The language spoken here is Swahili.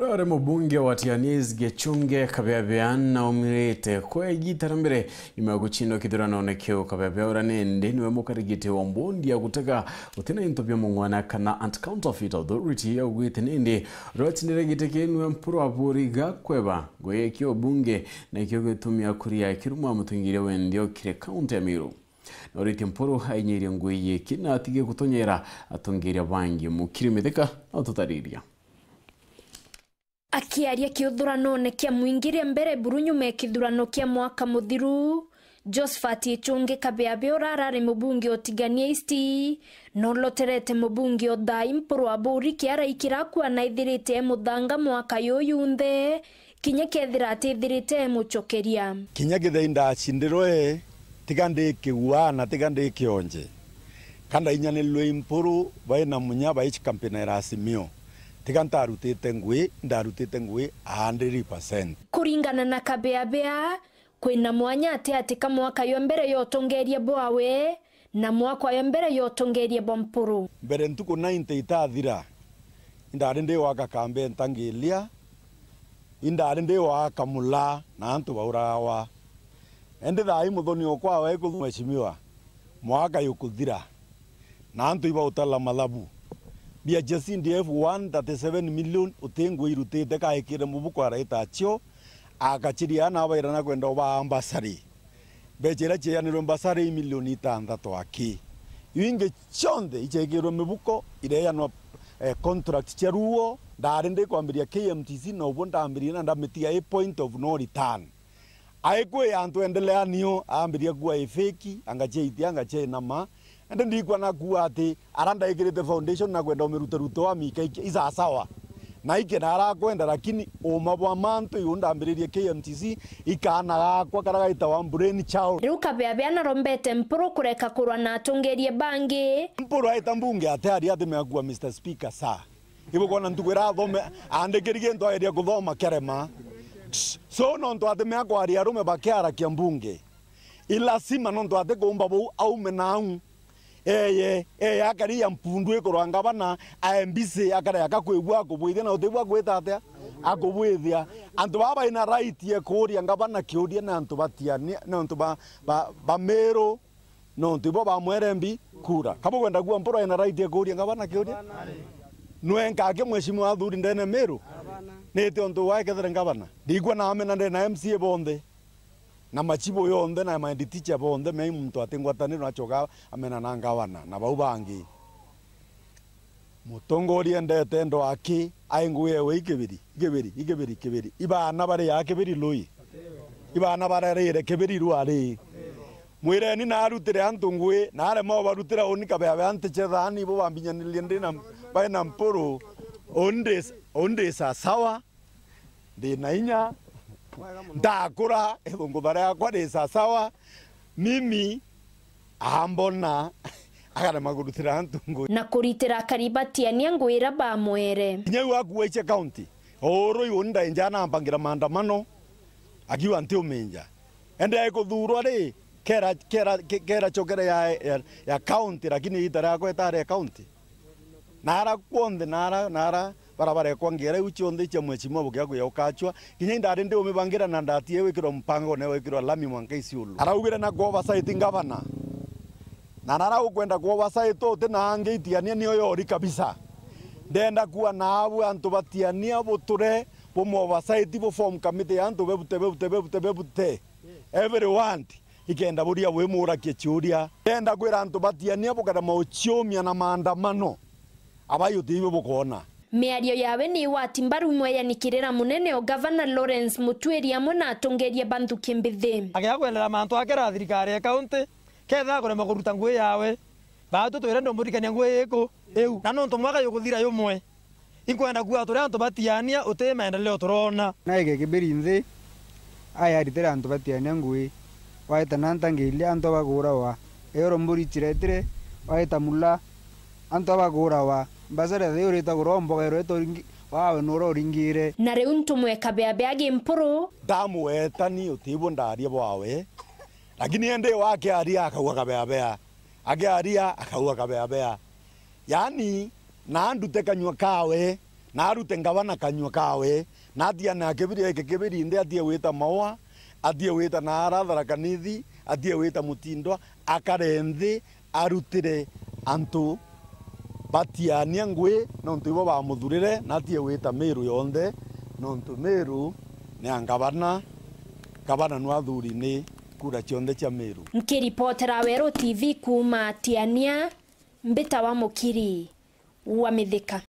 urare mubunge wa tianis gechunge kwa naumilite kwegitarambire nyuma ya guchindo kithira naonekeo kabeabeaura nende niwe mukarigite wa mbondi ya kutaka utina into mungwana kana anti counterfeit authority ya ugwite nende rwatindire gite kinwe mpuro aburiga kweba goye kio bunge na kyo gitumia kuria kirumwa mutungire wendio kire county ya miru noriti mpuru ainyire nguye kinatige kutonyera atungire bangi mukiri mithika akiaria kiuthurano ne kia muingire mbere burunyume kithurano kia mwaka muthiru josephat ĩchũngĩ kabĩabĩ ũra ararĩ mũbunge ũtiganie east no loterete mũbunge ũthaĩ mpũrũ aburi bũũri kĩaraikĩra e mũthanga mwaka yũyũ nthe kinya kethira ati ithirite e kinya githai ndacindĩrwo tiga ndĩkĩua na tiga kionje kanda inyanĩlwe impũrũ vaĩ na munya vaĩchi kampĩna tiga ndarutite ngui ndarutite ngui 100% kuringana na kabeabea kwina mwanya ati atika mwaka yo mbere yo tongerie bwawe na mwako yo mbere yo tongerie bompuru mbere ntuko 90 itathira indari ndi waka kambe ntangilia indari ndi waka mula na antu baurawa ende thai muthoni ukwawe kuthumeshimiwa mwaka yukuthira na antu ibautala mathabu mbia ciaci ndf 137 million utingwa irutite kaikire mubuko araita acio na ana na kwenda ba ambasari mbeca iria cianirwo mbasari milioni itandatu aki ingi cionthe ichegirwe ya ireanwa eh, contract cia ruo ndari ndi kwambiria KMTC na ubu ndambirie na ndamitia i point of no return aikwi antu endeleanio ambiria kuwa ifeki angacheitia angachei nama ende ndikwana kuga ati ara ndaikirite foundation na kwenda umirute rute wa mika isasawa na ikena arakwenda lakini uma bwa mantu yu ndambiririe KMTC ikana gakwa kara gaita wa brain child riu kabea biana rombete mpuru kureka kurwa na atungerie bangi mpuru aita mbunge atari ati meakua Mr Speaker sa ibukona ntugwira thome andikiririe ntu ageria kuthoma kerema so no nontu ati meakwaria arume bakiarakia mbunge ilazima nontu ati kumba bou aume na au eye eye akari ya mpundu ikorwa ngavana aembise akare akakwigua akubwithia na utibwa gwita atia akubwithia antu baba ina right ye kuria ngavana kiuria na antu batia na antu ba ba, ba mero no antu bo bamwerembi kura kabo gwenda gua mporo ina right ye kuria ngavana kiuria nwenka ake mweshimu athuri ndene mero nete ontu wae kethere ngavana ndigua na amena na MCA bonde na machibo yonthe na maenditicha bonthe mei muntu atingwatanirwo nachoka amena na ngawana na bau bangi mutongori endete ndo aki ai aingu yewe ikibiri ikibiri ikibiri ikibiri ibana bare ya kibiri lui ibana barerire kibiri rwari mwireni narutire antu ngui mo barutira oni onika bebe antichethani bo bambinyanirie ndi na baina mpuru ondes ondesa sawa ndi na inya ndakura ithungu bara yakwa ni sasawa mimi ambona agana magurutira ntungu na kuritira karibatia ni ngwira bamwere nyau akuweche county oro iwo ndainja nambangira maandamano akiwa nti uminja ende ikuthurwa ri kera kera kera chokere ya ya, ya county lakini itara yako county nara kuonde nara nara barabara kwa ngere uchi onde cha mwechi mwa bugya guya ukachwa kinya ndare ndio mibangira na ndati ndatie kiro mpango ne wikirwa lami mwanka isiulu araugire na gova site ngavana na nara ukwenda kwa oversight uti ange itiania ni oyo ri kabisa ndenda kuwa abu antu batiania buture bumwe oversight buform committee ya antu bebute bebute bebute bebute everyone ikenda buria we mura churia ndenda kwira antu batiania bugada mauchomia na maandamano abayo abayutiibe bukona miario ya weni wa timbaru mweyanikirira munene o gavana Lawrence Mutwiri amwe na atungerie banthuki mbithi agiagwenerera mantu ake ra thirikari ya kaunti kethaa kurema kuruta ngui yawe baatu twire ndumurikania ngui iku iu na nuntu mwaka yuguthira yumwe ikwenda kuga turia antu batiania uti maendeleo turona na igekibiri nthi ayaritire antu batiania ngui waita nantangiilia antu abagurawa euro mburi chiretire waita mula antu abagurawa mbasare thi urita guromboga iretwa wawe nä å raåringä na rä u nä tå mweka mbäambä angä mpå rå ndamwetani å tivå ndaria bwawe lakini ende wa akä aria akauga kabeabea akä aria akauga kabeabea yani naandute kanyua kawe naarute ngavana kanyua kawe natia na kebiri eke kibiri ndia atie weta mawa atie weta na arathara kanithi atie weta mutindwa akare nthi arutire antu batiania ngwi nontu ibo bamuthurire natie gwita miru yonthe nontu miru ni angabana gavana nwa athuri-ini kura cionthe cia miru nkiripotera weru tv kuma tiania mbita wa mukiri wa mithika